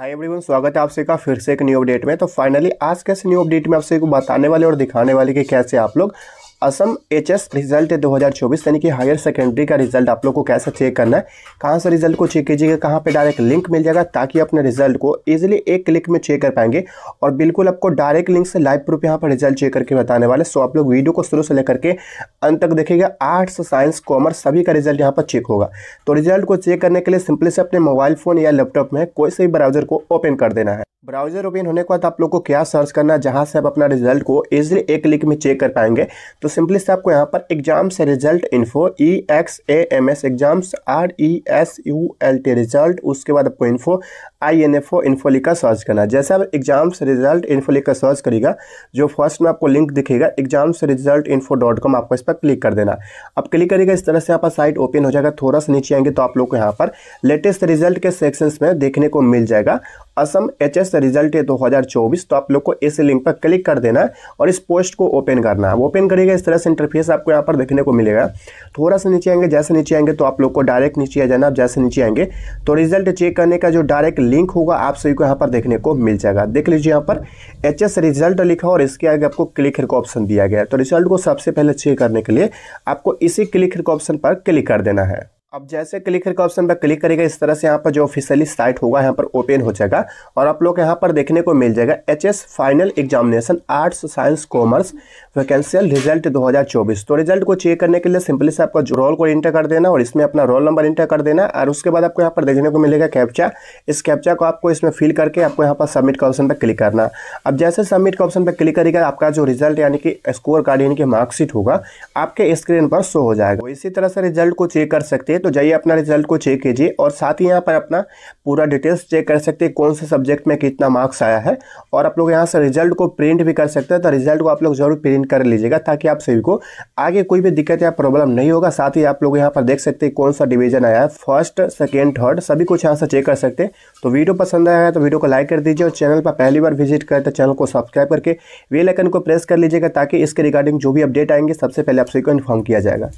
hi everyone स्वागत है आप का फिर से एक न्यू अपडेट में तो फाइनली आज कैसे न्यू अपडेट में आप को बताने वाले और दिखाने वाले कि कैसे आप लोग असम एच एस रिजल्ट दो हज़ार चौबीस यानी कि हायर सेकेंडरी का रिजल्ट आप लोग को कैसे चेक करना है कहाँ से रिजल्ट को चेक कीजिएगा कहाँ पे डायरेक्ट लिंक मिल जाएगा ताकि अपने रिजल्ट को इजीली एक क्लिक में चेक कर पाएंगे और बिल्कुल आपको डायरेक्ट लिंक से लाइव प्रूफ यहाँ पर रिजल्ट चेक करके बताने वाले सो आप लोग वीडियो को शुरू से लेकर के अंत तक देखिएगा आर्ट्स साइंस कॉमर्स सभी का रिजल्ट यहाँ पर चेक होगा तो रिजल्ट को चेक करने के लिए सिंपली से अपने मोबाइल फ़ोन या लैपटॉप में कोई से भी ब्राउजर को ओपन कर देना है ब्राउजर ओपन होने के बाद आप लोग को क्या सर्च करना है जहाँ से आप अपना रिजल्ट को इजिली एक क्लिक में चेक कर पाएंगे तो तो सिंपली से आपको यहाँ पर exams result info E X A M S exams R E S U L T result उसके बाद आपको info I N F O इन्फोली का सर्च करना जैसे आप एग्जाम से रिजल्ट इन्फोली का सर्च करेगा जो फर्स्ट में आपको लिंक दिखेगा एग्जाम से रिजल्ट इन्फो डॉट कॉम आपको इस पर क्लिक कर देना आप क्लिक करिएगा इस तरह से आपका साइट ओपन हो जाएगा थोड़ा सा नीचे आएंगे तो आप लोग को यहाँ पर लेटेस्ट रिजल्ट के सेक्शंस में देखने को मिल जाएगा असम एच एस रिजल्ट दो हज़ार चौबीस तो आप लोग को इस लिंक पर क्लिक कर देना है और इस पोस्ट को ओपन करना है ओपन करिएगा इस तरह से इंटरफेस आपको यहाँ पर देखने को मिलेगा थोड़ा सा नीचे आएंगे जैसे नीचे आएंगे तो आप लोग को डायरेक्ट नीचे आ जाना आप जैसे नीचे आएंगे तो रिजल्ट चेक करने का जो डायरेक्ट लिंक होगा आप सभी को यहाँ पर देखने को मिल जाएगा देख लीजिए यहाँ पर एच एस रिजल्ट लिखा और इसके आगे आपको क्लिक हियर का ऑप्शन दिया गया है तो रिजल्ट को सबसे पहले चेक करने के लिए आपको इसी क्लिक हियर का ऑप्शन पर क्लिक कर देना है अब जैसे क्लिक करके ऑप्शन पर क्लिक करेगा इस तरह से यहाँ पर जो ऑफिशियली साइट होगा यहाँ पर ओपन हो जाएगा और आप लोग यहाँ पर देखने को मिल जाएगा H S final examination arts science commerce vocational result 2024 तो रिजल्ट को चेक करने के लिए सिंपली से आपको रोल को इंटर कर देना और इसमें अपना रोल नंबर इंटर कर देना और उसके बाद आपको यहाँ पर देखने को मिलेगा कैप्चा इस कैप्चा को आपको इसमें फिल करके आपको यहाँ पर सबमिट का ऑप्शन पर क्लिक करना अब जैसे सबमिट का ऑप्शन पर क्लिक करेगा आपका जो रिजल्ट यानी कि स्कोर कार्ड यानी कि मार्कशीट होगा आपके स्क्रीन पर शो हो जाएगा तो इसी तरह से रिजल्ट को चेक कर सकते हैं तो जाइए अपना रिजल्ट को चेक कीजिए और साथ ही यहाँ पर अपना पूरा डिटेल्स चेक कर सकते हैं कौन से सब्जेक्ट में कितना मार्क्स आया है और आप लोग यहाँ से रिजल्ट को प्रिंट भी कर सकते हैं तो रिजल्ट को आप लोग जरूर प्रिंट कर लीजिएगा ताकि आप सभी को आगे कोई भी दिक्कत या प्रॉब्लम नहीं होगा साथ ही आप लोग यहाँ पर देख सकते हैं कौन सा डिवीजन आया है फर्स्ट सेकेंड थर्ड सभी कुछ यहाँ से चेक कर सकते हैं तो वीडियो पसंद आया है तो वीडियो को लाइक कर दीजिए और चैनल पर पहली बार विजिट करें तो चैनल को सब्सक्राइब करके वेलाइकन को प्रेस कर लीजिएगा ताकि इसके रिगार्डिंग जो भी अपडेट आएंगे सबसे पहले आप सभी को इन्फॉर्म किया जाएगा